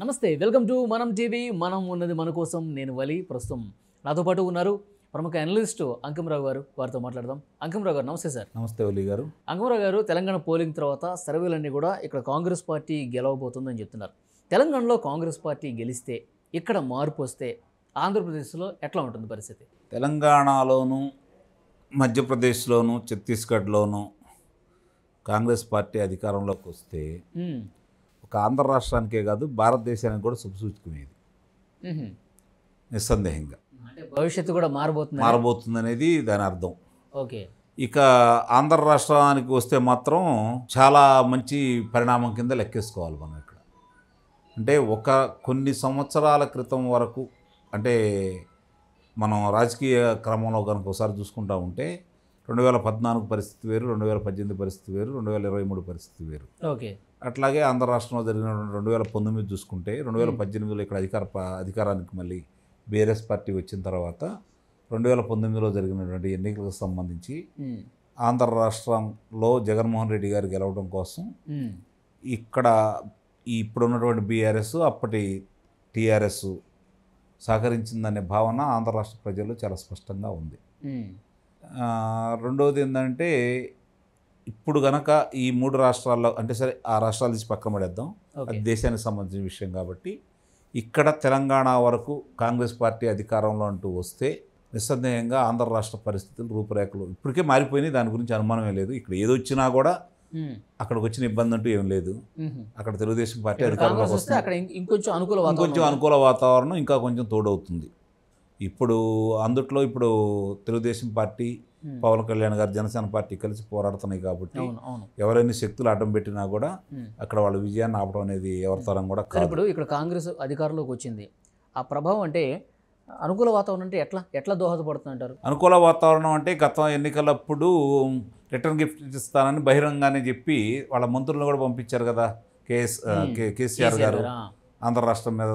నమస్తే welcome to మనం TV మనం ఉన్నది మన కోసం నేను వలి ప్రస్తుతం నాతో పాటు ఉన్నారు ప్రముఖ అనలిస్టు అంకమరావు గారు వారితో మాట్లాడదాం అంకమరావు గారు నమస్తే సార్ నమస్తే వలి గారు అంకమరావు గారు తెలంగాణ పోలింగ్ తర్వాత సర్వేలన్నీ కూడా ఇక్కడ కాంగ్రెస్ పార్టీ గెలవబోతుందని చెప్తున్నారు తెలంగాణలో కాంగ్రెస్ పార్టీ గెలిస్తే ఇక్కడ మార్పు వస్తే ఆంధ్రప్రదేశ్లో ఎట్లా ఉంటుంది పరిస్థితి తెలంగాణలోను మధ్యప్రదేశ్లోను ఛత్తీస్గఢ్లోను కాంగ్రెస్ పార్టీ అధికారంలోకి వస్తే ఒక ఆంధ్ర రాష్ట్రానికే కాదు భారతదేశానికి కూడా శుభసూచకమేది నిస్సందేహంగా భవిష్యత్తు కూడా మారబోతుంది మారబోతుంది అనేది దాని అర్థం ఓకే ఇక ఆంధ్ర రాష్ట్రానికి వస్తే మాత్రం చాలా మంచి పరిణామం కింద లెక్కేసుకోవాలి మనం ఇక్కడ అంటే ఒక కొన్ని సంవత్సరాల క్రితం వరకు అంటే మనం రాజకీయ క్రమంలో కనుక ఒకసారి చూసుకుంటా ఉంటే రెండు వేల పద్నాలుగు పరిస్థితి వేరు రెండు వేల పద్దెనిమిది పరిస్థితి వేరు రెండు వేల ఇరవై మూడు పరిస్థితి వేరు ఓకే అట్లాగే ఆంధ్ర రాష్ట్రంలో జరిగిన రెండు వేల పంతొమ్మిది చూసుకుంటే రెండు వేల పద్దెనిమిదిలో ఇక్కడ అధికార అధికారానికి మళ్ళీ బీఆర్ఎస్ పార్టీ వచ్చిన తర్వాత రెండు వేల పంతొమ్మిదిలో జరిగినటువంటి ఎన్నికలకు సంబంధించి ఆంధ్ర రాష్ట్రంలో జగన్మోహన్ రెడ్డి గారు గెలవడం కోసం ఇక్కడ ఇప్పుడున్నటువంటి బీఆర్ఎస్ అప్పటి టీఆర్ఎస్ సహకరించిందనే భావన ఆంధ్ర రాష్ట్ర ప్రజల్లో చాలా స్పష్టంగా ఉంది రెండవది ఏంటంటే ఇప్పుడు గనక ఈ మూడు రాష్ట్రాల్లో అంటే సరే ఆ రాష్ట్రాల నుంచి పక్కన పడేద్దాం అది దేశానికి సంబంధించిన విషయం కాబట్టి ఇక్కడ తెలంగాణ వరకు కాంగ్రెస్ పార్టీ అధికారంలో అంటూ వస్తే నిస్సందేహంగా ఆంధ్ర రాష్ట్ర పరిస్థితులు రూపురేఖలు ఇప్పటికే మారిపోయినాయి దాని గురించి అనుమానమే లేదు ఇక్కడ ఏదో వచ్చినా కూడా అక్కడికి వచ్చిన ఇబ్బంది అంటూ ఏం లేదు అక్కడ తెలుగుదేశం పార్టీ అధికారంలోకి వస్తే ఇంకొంచెం అనుకూల వాతావరణం ఇంకా కొంచెం తోడవుతుంది ఇప్పుడు అందుట్లో ఇప్పుడు తెలుగుదేశం పార్టీ పవన్ కళ్యాణ్ గారు జనసేన పార్టీ కలిసి పోరాడుతున్నాయి కాబట్టి ఎవరైనా శక్తులు అడ్డం పెట్టినా కూడా అక్కడ వాళ్ళ విజయాన్ని ఆపడం అనేది ఎవరితరం కూడా కాదు ఇప్పుడు ఇక్కడ కాంగ్రెస్ అధికారంలోకి వచ్చింది ఆ ప్రభావం అంటే అనుకూల వాతావరణం అంటే ఎట్లా ఎట్లా దోహదపడుతుంది అంటారు అనుకూల వాతావరణం అంటే గత ఎన్నికలప్పుడు రిటర్న్ గిఫ్ట్ ఇస్తానని బహిరంగానే చెప్పి వాళ్ళ మంత్రులను కూడా పంపించారు కదా కేఎస్ కేసీఆర్ గారు ఆంధ్ర రాష్ట్రం మీద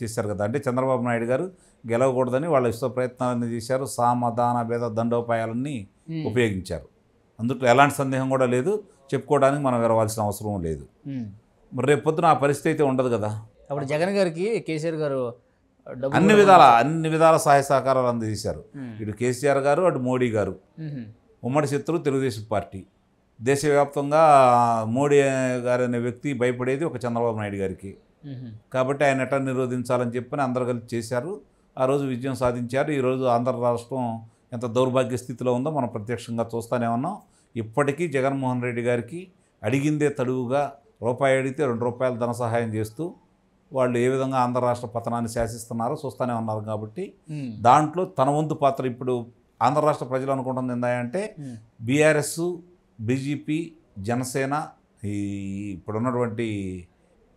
చేశారు కదా అంటే చంద్రబాబు నాయుడు గారు గెలవకూడదని వాళ్ళ ఇష్ట ప్రయత్నాలన్నీ చేశారు సామధాన భేద దండోపాయాలన్నీ ఉపయోగించారు అందుట్లో ఎలాంటి సందేహం కూడా లేదు చెప్పుకోవడానికి మనం విరవాల్సిన అవసరం లేదు మరి రేపొద్దున ఆ పరిస్థితి అయితే ఉండదు కదా అప్పుడు జగన్ గారికి కేసీఆర్ గారు అన్ని విధాల అన్ని విధాల సహాయ సహకారాలు అందజేశారు ఇటు కేసీఆర్ గారు అటు మోడీ గారు ఉమ్మడి శత్రు తెలుగుదేశం పార్టీ దేశవ్యాప్తంగా మోడీ గారు అనే వ్యక్తి భయపడేది ఒక చంద్రబాబు నాయుడు గారికి కాబట్టి ఆయన ఎట్లా నిరోధించాలని చెప్పని అందరు కలిసి చేశారు ఆ రోజు విజయం సాధించారు ఈరోజు ఆంధ్ర రాష్ట్రం ఎంత దౌర్భాగ్య స్థితిలో ఉందో మనం ప్రత్యక్షంగా చూస్తూనే ఉన్నాం ఇప్పటికీ జగన్మోహన్ రెడ్డి గారికి అడిగిందే తడువుగా రూపాయి అడిగితే రెండు రూపాయలు ధన సహాయం చేస్తూ వాళ్ళు ఏ విధంగా ఆంధ్ర రాష్ట్ర పతనాన్ని శాసిస్తున్నారో చూస్తూనే ఉన్నారు కాబట్టి దాంట్లో తన వంతు పాత్ర ఇప్పుడు ఆంధ్ర రాష్ట్ర ప్రజలు అనుకుంటుంది ఏందంటే బీఆర్ఎస్ బీజేపీ జనసేన ఈ ఇప్పుడున్నటువంటి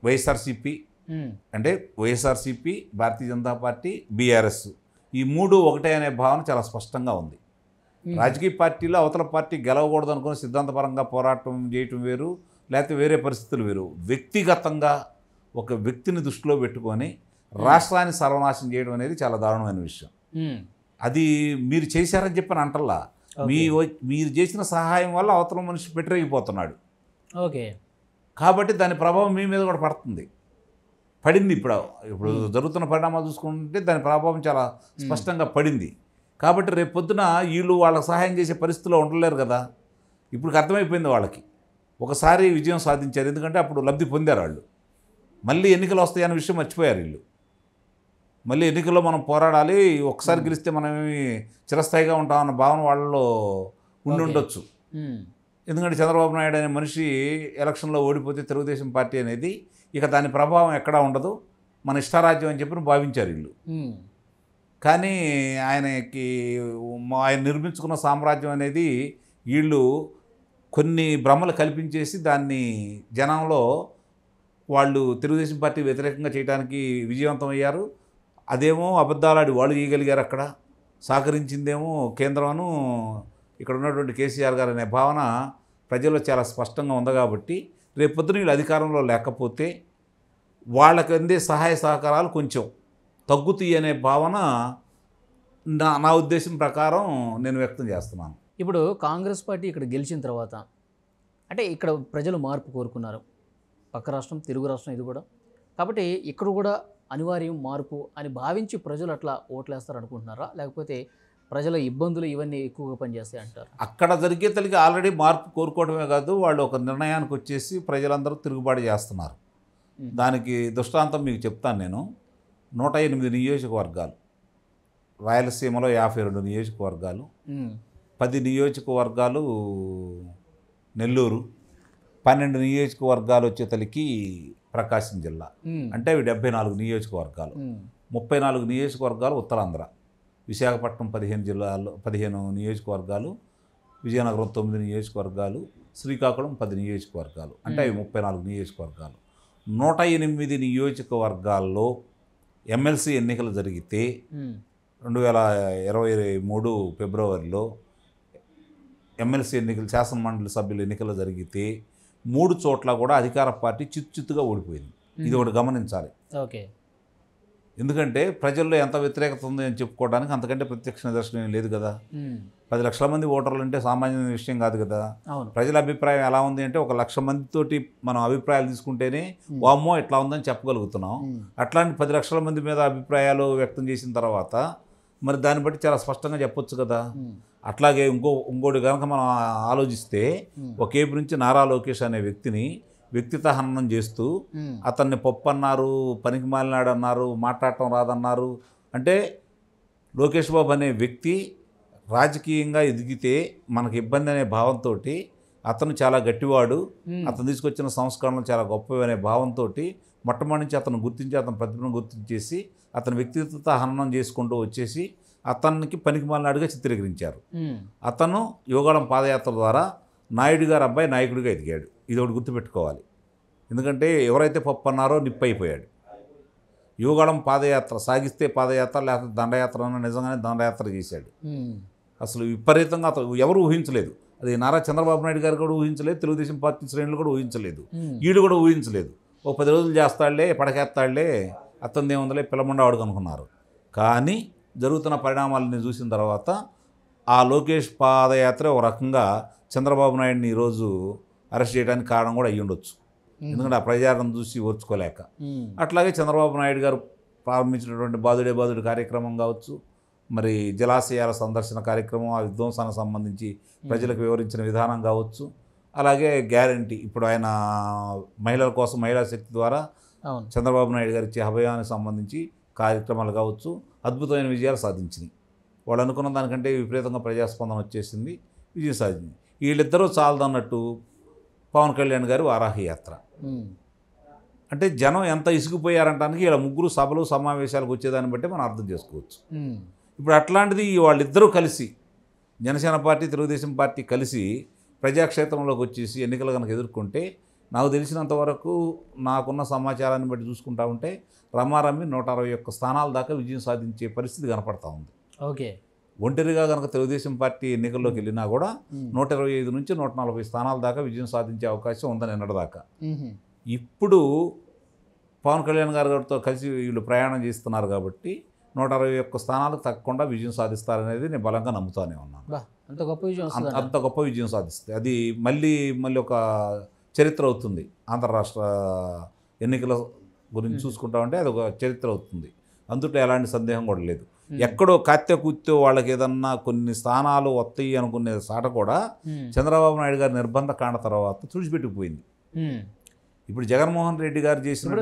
వైఎస్ఆర్సీపీ Hmm. అంటే YSRCP Bharatiya Janata party BRS ఈ మూడు ఒకటే అనే భావన చాలా స్పష్టంగా ఉంది hmm. రాజకీయ పార్టీలో అవతల పార్టీ గెలవకూడదు అనుకుని సిద్ధాంతపరంగా పోరాటం చేయటం వేరు లేకపోతే వేరే పరిస్థితులు వేరు వ్యక్తిగతంగా ఒక వ్యక్తిని దృష్టిలో పెట్టుకొని hmm. రాష్ట్రాన్ని సర్వనాశం చేయడం అనేది చాలా దారుణమైన విషయం అది మీరు చేశారని చెప్పిన అంటల్లా మీ మీరు చేసిన సహాయం వల్ల అవతల మనిషి పెట్టిరగిపోతున్నాడు ఓకే కాబట్టి దాని ప్రభావం మీ మీద కూడా పడుతుంది పడింది ఇప్పుడు ఇప్పుడు జరుగుతున్న పరిణామాలు చూసుకుంటే దాని ప్రభావం చాలా స్పష్టంగా పడింది కాబట్టి రేపు పొద్దున వీళ్ళు వాళ్ళకి సహాయం చేసే పరిస్థితిలో ఉండలేరు కదా ఇప్పుడు అర్థమైపోయింది వాళ్ళకి ఒకసారి విజయం సాధించారు ఎందుకంటే అప్పుడు లబ్ధి పొందారు వాళ్ళు మళ్ళీ ఎన్నికలు వస్తాయనే విషయం మర్చిపోయారు వీళ్ళు మళ్ళీ ఎన్నికల్లో మనం పోరాడాలి ఒకసారి గెలిస్తే మనమేమి చిరస్థాయిగా ఉంటామన్న భావన వాళ్ళలో ఉండి ఉండొచ్చు ఎందుకంటే చంద్రబాబు నాయుడు అనే మనిషి ఎలక్షన్లో ఓడిపోతే తెలుగుదేశం పార్టీ అనేది ఇక దాని ప్రభావం ఎక్కడా ఉండదు మన ఇష్టారాజ్యం అని చెప్పి భావించారు వీళ్ళు కానీ ఆయనకి ఆయన నిర్మించుకున్న సామ్రాజ్యం అనేది వీళ్ళు కొన్ని భ్రమలు కల్పించేసి దాన్ని జనంలో వాళ్ళు తెలుగుదేశం పార్టీ వ్యతిరేకంగా చేయడానికి విజయవంతం అయ్యారు అదేమో అబద్ధాలాడి వాళ్ళు చేయగలిగారు అక్కడ సహకరించిందేమో కేంద్రమును ఇక్కడ ఉన్నటువంటి కేసీఆర్ గారు అనే భావన ప్రజల్లో చాలా స్పష్టంగా ఉంది కాబట్టి రేపొద్దున వీళ్ళు అధికారంలో లేకపోతే వాళ్ళకి అందే సహాయ సహకారాలు కొంచెం తగ్గుతాయి అనే భావన నా నా ఉద్దేశం ప్రకారం నేను వ్యక్తం చేస్తున్నాను ఇప్పుడు కాంగ్రెస్ పార్టీ ఇక్కడ గెలిచిన తర్వాత అంటే ఇక్కడ ప్రజలు మార్పు కోరుకున్నారు పక్క రాష్ట్రం తెలుగు రాష్ట్రం ఇది కూడా కాబట్టి ఇక్కడ కూడా అనివార్యం మార్పు అని భావించి ప్రజలు అట్లా ఓట్లేస్తారు అనుకుంటున్నారా లేకపోతే ప్రజల ఇబ్బందులు ఇవన్నీ ఎక్కువగా పనిచేస్తాయి అంటారు అక్కడ జరిగే తల్లికి ఆల్రెడీ మార్పు కోరుకోవడమే కాదు వాళ్ళు ఒక నిర్ణయానికి వచ్చేసి ప్రజలందరూ తిరుగుబాటు చేస్తున్నారు దానికి దృష్టాంతం మీకు చెప్తాను నేను నూట ఎనిమిది నియోజకవర్గాలు రాయలసీమలో యాభై రెండు నియోజకవర్గాలు పది నియోజకవర్గాలు నెల్లూరు పన్నెండు నియోజకవర్గాలు వచ్చే తలికి ప్రకాశం జిల్లా అంటే అవి డెబ్బై నాలుగు నియోజకవర్గాలు ముప్పై నాలుగు నియోజకవర్గాలు ఉత్తరాంధ్ర విశాఖపట్నం పదిహేను జిల్లాల్లో పదిహేను నియోజకవర్గాలు విజయనగరం తొమ్మిది నియోజకవర్గాలు శ్రీకాకుళం పది నియోజకవర్గాలు అంటే అవి ముప్పై నాలుగు నియోజకవర్గాలు నూట ఎనిమిది నియోజకవర్గాల్లో ఎమ్మెల్సీ ఎన్నికలు జరిగితే రెండు వేల ఇరవై మూడు ఫిబ్రవరిలో ఎమ్మెల్సీ ఎన్నికలు శాసనమండలి సభ్యుల ఎన్నికలు జరిగితే మూడు చోట్ల కూడా అధికార పార్టీ చిత్తుగా ఓడిపోయింది ఇది ఒకటి గమనించాలి ఓకే ఎందుకంటే ప్రజల్లో ఎంత వ్యతిరేకత ఉంది అని చెప్పుకోవడానికి అంతకంటే ప్రత్యక్ష నిదర్శనం లేదు కదా పది లక్షల మంది ఓటర్లు అంటే సామాన్య విషయం కాదు కదా ప్రజల అభిప్రాయం ఎలా ఉంది అంటే ఒక లక్ష మందితోటి మనం అభిప్రాయాలు తీసుకుంటేనే వామ్మో ఇట్లా ఉందని చెప్పగలుగుతున్నాం అట్లాంటి పది లక్షల మంది మీద అభిప్రాయాలు వ్యక్తం చేసిన తర్వాత మరి దాన్ని బట్టి చాలా స్పష్టంగా చెప్పొచ్చు కదా అట్లాగే ఇంకో ఇంకోటి కనుక మనం ఆలోచిస్తే ఒక నుంచి నారా లోకేష్ అనే వ్యక్తిని వ్యక్తిత హనం చేస్తూ అతన్ని పప్పు అన్నారు పనికి మాలినాడన్నారు అన్నారు మాట్లాడటం రాదన్నారు అంటే లోకేష్ బాబు అనే వ్యక్తి రాజకీయంగా ఎదిగితే మనకు ఇబ్బంది అనే భావంతో అతను చాలా గట్టివాడు అతను తీసుకొచ్చిన సంస్కరణలు చాలా గొప్పవి అనే భావంతో మొట్టమొదటి నుంచి అతను గుర్తించి అతను ప్రతిభను గుర్తించేసి అతని వ్యక్తిత్వత హననం చేసుకుంటూ వచ్చేసి అతనికి పనికి మాలినాడుగా చిత్రీకరించారు అతను యోగాళం పాదయాత్ర ద్వారా నాయుడు గారు అబ్బాయి నాయకుడిగా ఎదిగాడు ఇది ఒకటి గుర్తుపెట్టుకోవాలి ఎందుకంటే ఎవరైతే పప్పు అన్నారో నిప్పు అయిపోయాడు పాదయాత్ర సాగిస్తే పాదయాత్ర లేకపోతే దండయాత్ర అన్న నిజంగానే దండయాత్ర చేశాడు అసలు విపరీతంగా అతను ఎవరు ఊహించలేదు అది నారా చంద్రబాబు నాయుడు గారు కూడా ఊహించలేదు తెలుగుదేశం పార్టీ శ్రేణులు కూడా ఊహించలేదు వీడు కూడా ఊహించలేదు ఓ పది రోజులు చేస్తాడులే పడకేస్తాడులే అతను ఏముందలే పిల్లమండవాడు కనుకున్నారు కానీ జరుగుతున్న పరిణామాలని చూసిన తర్వాత ఆ లోకేష్ పాదయాత్ర ఒక రకంగా చంద్రబాబు నాయుడిని ఈరోజు అరెస్ట్ చేయడానికి కారణం కూడా అయ్యి ఉండొచ్చు ఎందుకంటే ఆ ప్రజారం చూసి ఓర్చుకోలేక అట్లాగే చంద్రబాబు నాయుడు గారు ప్రారంభించినటువంటి బాధుడే బాధుడు కార్యక్రమం కావచ్చు మరి జలాశయాల సందర్శన కార్యక్రమం ఆ విధ్వంసానికి సంబంధించి ప్రజలకు వివరించిన విధానం కావచ్చు అలాగే గ్యారంటీ ఇప్పుడు ఆయన మహిళల కోసం మహిళా శక్తి ద్వారా చంద్రబాబు నాయుడు గారి ఇచ్చే అభయానికి సంబంధించి కార్యక్రమాలు కావచ్చు అద్భుతమైన విజయాలు సాధించినాయి వాళ్ళు అనుకున్న దానికంటే విపరీతంగా ప్రజాస్పందన వచ్చేసింది విజయం సాధించింది వీళ్ళిద్దరూ చాలదన్నట్టు పవన్ కళ్యాణ్ గారి వారాహయాత్ర అంటే జనం ఎంత ఇసుకుపోయారంటానికి ఇలా ముగ్గురు సభలు సమావేశాలకు వచ్చేదాన్ని బట్టి మనం అర్థం చేసుకోవచ్చు ఇప్పుడు అట్లాంటిది వాళ్ళిద్దరూ కలిసి జనసేన పార్టీ తెలుగుదేశం పార్టీ కలిసి ప్రజాక్షేత్రంలోకి వచ్చేసి ఎన్నికలు కనుక ఎదుర్కొంటే నాకు తెలిసినంత వరకు నాకున్న సమాచారాన్ని బట్టి చూసుకుంటా ఉంటే రమారమి నూట అరవై ఒక్క స్థానాల దాకా విజయం సాధించే పరిస్థితి కనపడతా ఉంది ఓకే ఒంటరిగా కనుక తెలుగుదేశం పార్టీ ఎన్నికల్లోకి వెళ్ళినా కూడా నూట ఇరవై ఐదు నుంచి నూట నలభై స్థానాల దాకా విజయం సాధించే అవకాశం ఉందని నిన్నటిదాకా ఇప్పుడు పవన్ కళ్యాణ్ గారితో కలిసి వీళ్ళు ప్రయాణం చేస్తున్నారు కాబట్టి నూట అరవై ఒక్క స్థానాలకు తగ్గకుండా విజయం సాధిస్తారనేది నేను బలంగా నమ్ముతానే ఉన్నాను అంత గొప్ప విజయం అంత గొప్ప విజయం సాధిస్తే అది మళ్ళీ మళ్ళీ ఒక చరిత్ర అవుతుంది ఆంధ్ర రాష్ట్ర ఎన్నికల గురించి చూసుకుంటామంటే ఉంటే అది ఒక చరిత్ర అవుతుంది అందుట్లో ఎలాంటి సందేహం కూడా లేదు ఎక్కడో కత్తె కూర్చో వాళ్ళకి ఏదన్నా కొన్ని స్థానాలు వస్తాయి అనుకునే సాట కూడా చంద్రబాబు నాయుడు గారి నిర్బంధ కాండ తర్వాత తుడిచిపెట్టుకుపోయింది ఇప్పుడు జగన్మోహన్ రెడ్డి గారు చేసిన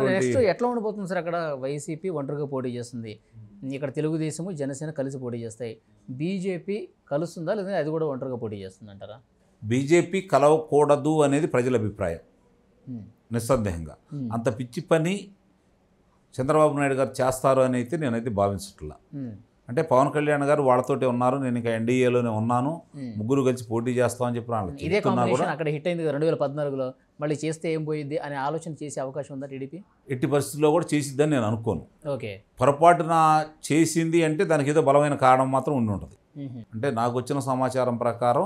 ఎట్లా ఉండిపోతుంది సార్ అక్కడ వైసీపీ ఒంటరిగా పోటీ చేస్తుంది ఇక్కడ తెలుగుదేశము జనసేన కలిసి పోటీ చేస్తాయి బీజేపీ కలుస్తుందా లేదా అది కూడా ఒంటరిగా పోటీ చేస్తుంది అంటారా బీజేపీ కలవకూడదు అనేది ప్రజల అభిప్రాయం నిస్సందేహంగా అంత పిచ్చి పని చంద్రబాబు నాయుడు గారు చేస్తారు అని అయితే నేనైతే భావించట్లా అంటే పవన్ కళ్యాణ్ గారు వాళ్ళతోటి ఉన్నారు నేను ఇంకా ఎన్డీఏలోనే ఉన్నాను ముగ్గురు కలిసి పోటీ చేస్తామని చెప్పి వాళ్ళు అక్కడ హిట్ అయింది రెండు వేల పద్నాలుగులో మళ్ళీ చేస్తే ఏం పోయింది అనే ఆలోచన చేసే అవకాశం ఉందా టీడీపీ ఎట్టి పరిస్థితుల్లో కూడా చేసిద్దని నేను అనుకోను ఓకే పొరపాటున చేసింది అంటే దానికి ఏదో బలమైన కారణం మాత్రం ఉండి ఉంటుంది అంటే నాకు వచ్చిన సమాచారం ప్రకారం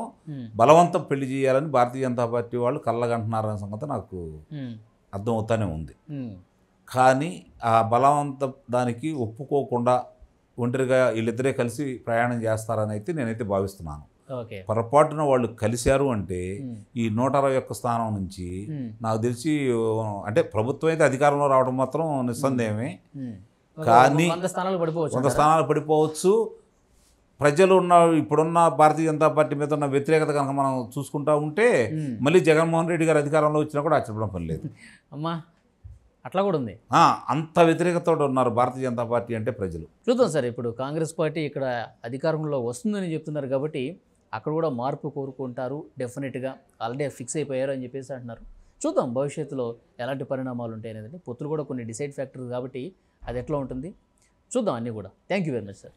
బలవంతం పెళ్లి చేయాలని భారతీయ జనతా పార్టీ వాళ్ళు కళ్ళగంటున్నారనే సంగతి నాకు అర్థం ఉంది కానీ ఆ బలవంత దానికి ఒప్పుకోకుండా ఒంటరిగా వీళ్ళిద్దరే కలిసి ప్రయాణం చేస్తారని అయితే నేనైతే భావిస్తున్నాను పొరపాటున వాళ్ళు కలిశారు అంటే ఈ నూట అరవై ఒక్క స్థానం నుంచి నాకు తెలిసి అంటే ప్రభుత్వం అయితే అధికారంలో రావడం మాత్రం నిస్సందేహమే కానీ వంద స్థానాలు పడిపోవచ్చు ప్రజలు ఉన్న ఇప్పుడున్న భారతీయ జనతా పార్టీ మీద ఉన్న వ్యతిరేకత కనుక మనం చూసుకుంటా ఉంటే మళ్ళీ జగన్మోహన్ రెడ్డి గారు అధికారంలో వచ్చినా కూడా ఆశ్చర్యపడం పని లేదు అమ్మా అట్లా కూడా ఉంది అంత వ్యతిరేకతతో ఉన్నారు భారతీయ జనతా పార్టీ అంటే ప్రజలు చూద్దాం సార్ ఇప్పుడు కాంగ్రెస్ పార్టీ ఇక్కడ అధికారంలో వస్తుందని చెప్తున్నారు కాబట్టి అక్కడ కూడా మార్పు కోరుకుంటారు డెఫినెట్గా ఆల్రెడీ ఫిక్స్ అయిపోయారు అని చెప్పేసి అంటున్నారు చూద్దాం భవిష్యత్తులో ఎలాంటి పరిణామాలు ఉంటాయి అనేది పొత్తులు కూడా కొన్ని డిసైడ్ ఫ్యాక్టర్ కాబట్టి అది ఎట్లా ఉంటుంది చూద్దాం అన్నీ కూడా thank you very much sir